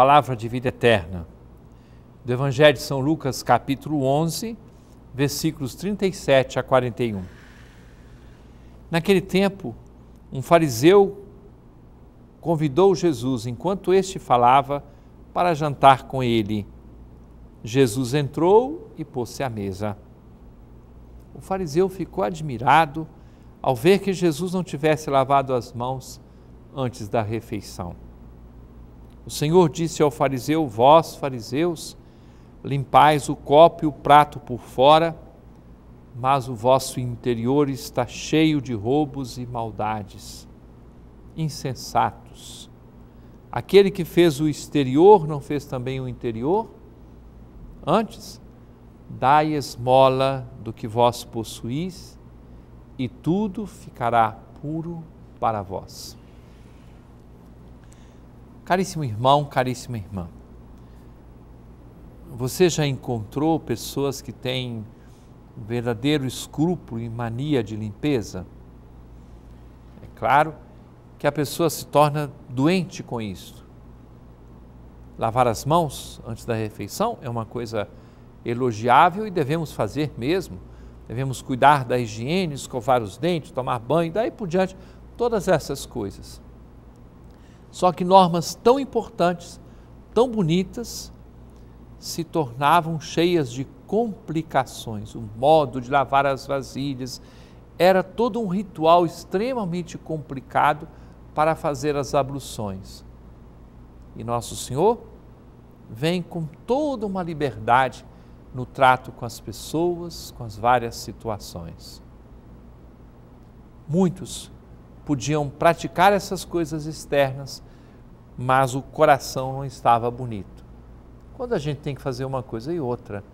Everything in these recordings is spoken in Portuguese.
palavra de vida eterna. Do Evangelho de São Lucas, capítulo 11, versículos 37 a 41. Naquele tempo, um fariseu convidou Jesus, enquanto este falava, para jantar com ele. Jesus entrou e pôs-se à mesa. O fariseu ficou admirado ao ver que Jesus não tivesse lavado as mãos antes da refeição. O Senhor disse ao fariseu: Vós, fariseus, limpais o copo e o prato por fora, mas o vosso interior está cheio de roubos e maldades. Insensatos. Aquele que fez o exterior não fez também o interior? Antes, dai esmola do que vós possuís, e tudo ficará puro para vós. Caríssimo irmão, caríssima irmã, você já encontrou pessoas que têm um verdadeiro escrúpulo e mania de limpeza? É claro que a pessoa se torna doente com isso. Lavar as mãos antes da refeição é uma coisa elogiável e devemos fazer mesmo. Devemos cuidar da higiene, escovar os dentes, tomar banho, daí por diante, todas essas coisas. Só que normas tão importantes, tão bonitas, se tornavam cheias de complicações. O modo de lavar as vasilhas era todo um ritual extremamente complicado para fazer as abluções. E Nosso Senhor vem com toda uma liberdade no trato com as pessoas, com as várias situações. Muitos podiam praticar essas coisas externas, mas o coração não estava bonito. Quando a gente tem que fazer uma coisa e outra,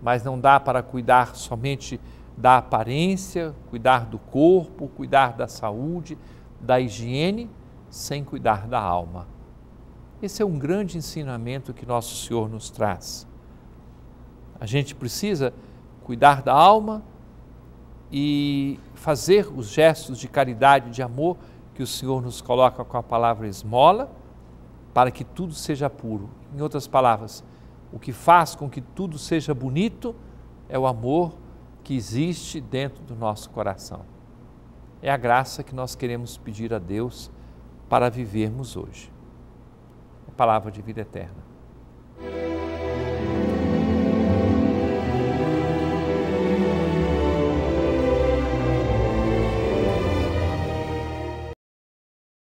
mas não dá para cuidar somente da aparência, cuidar do corpo, cuidar da saúde, da higiene, sem cuidar da alma. Esse é um grande ensinamento que Nosso Senhor nos traz. A gente precisa cuidar da alma, e fazer os gestos de caridade, de amor que o Senhor nos coloca com a palavra esmola, para que tudo seja puro. Em outras palavras, o que faz com que tudo seja bonito é o amor que existe dentro do nosso coração. É a graça que nós queremos pedir a Deus para vivermos hoje. É a palavra de vida eterna.